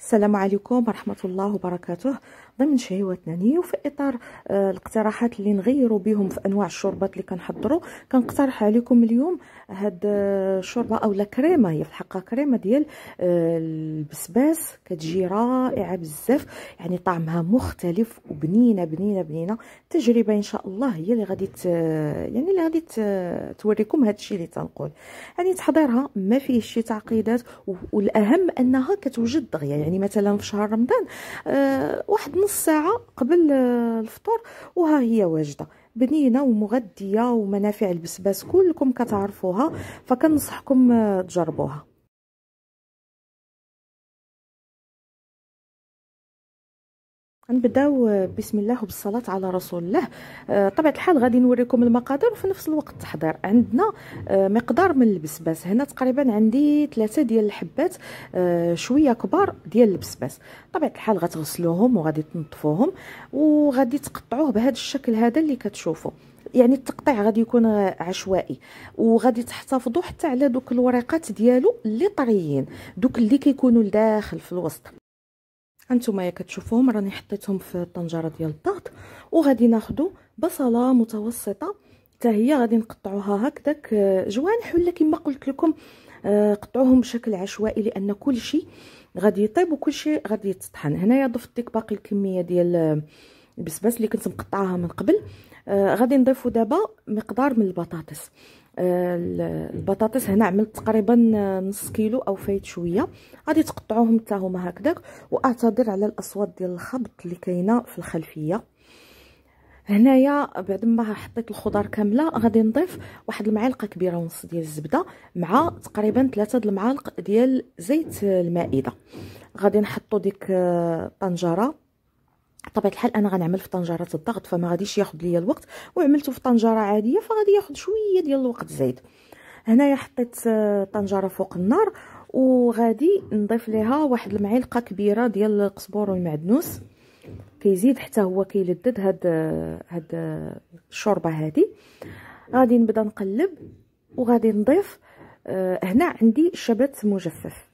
السلام عليكم ورحمة الله وبركاته ضمن شهيواتنا نانية وفي إطار آه الاقتراحات اللي نغيروا بهم في أنواع الشوربات اللي كنحضروا كنقترح عليكم اليوم هاد الشوربة آه، أو الكريمة كريمة هي في الحقيقة كريمة ديال آه البسباس كتجي رائعة بزاف يعني طعمها مختلف وبنينة بنينة بنينة تجربة إن شاء الله هي اللي غادي يعني اللي غادي توريكم هاد الشيء اللي تنقول يعني تحضيرها ما فيه شي تعقيدات والأهم أنها كتوجد دغيا يعني يعني مثلا في شهر رمضان آه، واحد نص ساعه قبل آه، الفطور وها هي واجده بنينه ومغذيه ومنافع البسباس كلكم كتعرفوها فكنصحكم آه، تجربوها نبداو بسم الله وبالصلاه على رسول الله آه، طبعا الحال غادي نوريكم المقادير وفي نفس الوقت التحضير عندنا آه، مقدار من البسباس هنا تقريبا عندي ثلاثة ديال الحبات آه، شويه كبار ديال البسباس طبعا الحال غتغسلوهم وغادي تنظفوهم وغادي تقطعوه بهذا الشكل هذا اللي كتشوفوا يعني التقطيع غادي يكون عشوائي وغادي تحتفظوا حتى على دوك الورقات ديالو اللي طريين دوك اللي كيكونوا لداخل في الوسط هانتوما يا كتشوفوهم راني حطيتهم في الطنجره ديال الضغط وغادي ناخذ بصله متوسطه حتى هي غادي نقطعوها هكذاك آه، جوانح ولا كما قلت لكم آه، قطعوهم بشكل عشوائي لان كل شيء غادي يطيب وكل شيء غادي يتطحن هنايا ضفت ديك باقي الكميه ديال آه، البسباس اللي كنت مقطعاها من قبل آه غادي نضيفو دابا مقدار من البطاطس البطاطس هنا عملت تقريبا نص كيلو او فايت شويه غادي تقطعوهم حتى هما هكذاك واعتذر على الاصوات ديال الخبط اللي كاينه في الخلفيه هنايا بعد ما حطيت الخضار كامله غادي نضيف واحد المعلقه كبيره ونص ديال الزبده مع تقريبا ثلاثة د المعالق ديال زيت المائده غادي نحطو ديك طنجره بطبيعه الحال انا غنعمل في طنجره الضغط فما غاديش ياخذ ليا الوقت وعملته في طنجره عاديه فغادي ياخذ شويه ديال الوقت زايد هنايا حطيت آه، طنجره فوق النار وغادي نضيف ليها واحد المعلقه كبيره ديال القزبر والمعدنوس كيزيد حتى هو كيلدد هاد آه، هاد الشوربه هادي غادي نبدا نقلب وغادي نضيف آه، هنا عندي شبت مجفف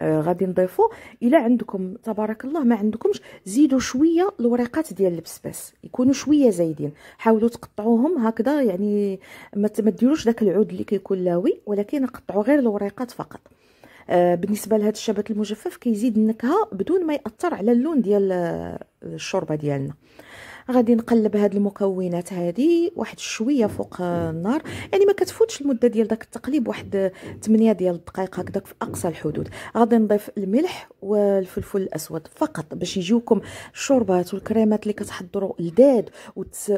آه غادي نضيفو الا عندكم تبارك الله ما عندكمش زيدوا شويه الوريقات ديال البسباس يكونوا شويه زايدين حاولوا تقطعوهم هكذا يعني ما تديروش داك العود اللي كيكون لاوي ولكن قطعوا غير الوريقات فقط آه بالنسبه لهذا الشبت المجفف كيزيد النكهه بدون ما ياثر على اللون ديال آه، الشوربه ديالنا غادي نقلب هاد المكونات هادي واحد شويه فوق النار يعني ما كتفوتش المده ديال داك التقليب واحد 8 ديال الدقائق هكذاك في اقصى الحدود غادي نضيف الملح والفلفل الاسود فقط باش يجيوكم الشوربات والكريمات اللي كتحضروا لذاد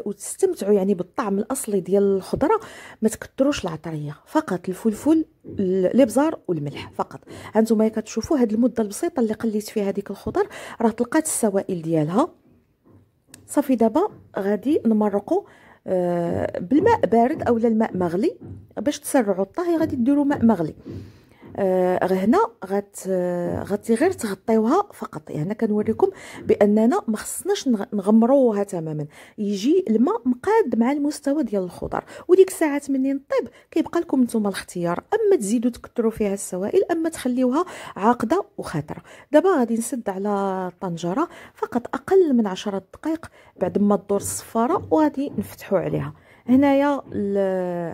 وتستمتعوا يعني بالطعم الاصلي ديال الخضره ما تكثروش العطريه فقط الفلفل الابزار والملح فقط هانتوما كتشوفوا هاد المده البسيطه اللي قليت فيها هذيك الخضر راه طلقات السوائل ديالها صافي دابا غادي نمرقو آه، بالماء بارد اولا الماء مغلي باش تسرعوا الطهي غادي ديروا ماء مغلي آه هنا غت آه، غتي غير تغطيوها فقط يعني كنوريكم باننا ما خصناش نغمروها تماما يجي الماء مقاد مع المستوى ديال الخضر وديك الساعات منين طيب كيبقى لكم نتوما الاختيار اما تزيدوا تكثروا فيها السوائل اما تخليوها عاقده وخاطره دابا غادي نسد على الطنجره فقط اقل من 10 دقائق بعد ما تدور الصفاره وغادي نفتحوا عليها هنايا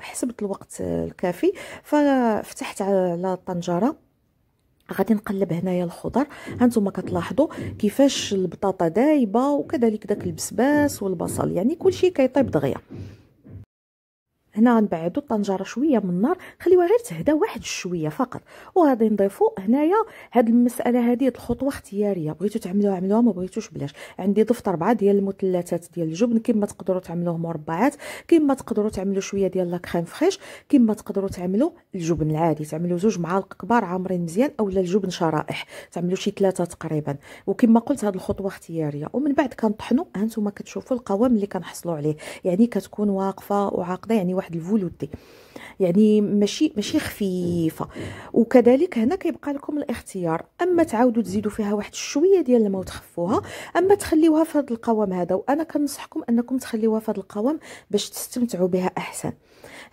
حسبت الوقت الكافي ففتحت على الطنجره غادي نقلب هنايا الخضر هانتوما كتلاحظوا كيفاش البطاطا دايبه وكذلك داك البسباس والبصل يعني كلشي كيطيب دغيا هنا غنبعدو الطنجره شويه من النار خليوها غير تهدى واحد شويه فقط وغادي نضيفو هنايا هاد المساله هذه الخطوه اختياريه بغيتو تعملوها عملوها ما بغيتوش بلاش عندي ضفت اربعه ديال المثلثات ديال الجبن كيما تقدروا تعملوه مربعات كيما تقدروا تعملوا شويه ديال لاكخيم فخيش فريش تقدرو تقدروا تعملوا الجبن العادي تعملوا زوج معالق كبار عامرين مزيان اولا الجبن شرائح تعملوا شي ثلاثه تقريبا وكيما قلت هاد الخطوه اختياريه ومن بعد كنطحنوا هانتوما كتشوفوا القوام اللي كنحصلوا عليه يعني كتكون واقفه وعاقده يعني واحد الفولوتي يعني ماشي ماشي خفيفه وكذلك هنا كيبقى لكم الاختيار اما تعاودوا تزيدوا فيها واحد الشويه ديال الماء وتخفوها اما تخليوها في هذا القوام هذا وانا كنصحكم انكم تخليوها في هذا القوام باش تستمتعوا بها احسن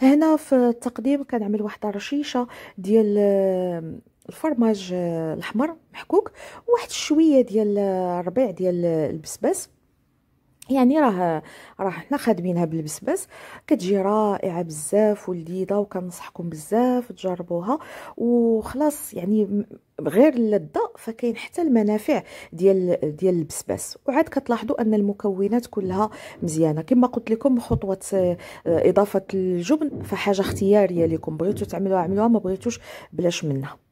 هنا في التقديم كنعمل واحد رشيشه ديال آه، الفرماج آه، الاحمر محكوك واحد شويه ديال الربيع آه، ديال البسباس يعني راه راه حنا خادمينها بالبسباس كتجي رائعه بزاف ولذيذه وكنصحكم بزاف تجربوها وخلاص يعني غير اللذه فكاين حتى المنافع ديال ديال البسباس وعاد كتلاحظوا ان المكونات كلها مزيانه كما قلت لكم خطوه اضافه الجبن فحاجه اختياريه لكم بغيتو تعملوها عملوها ما بغيتوش بلاش منها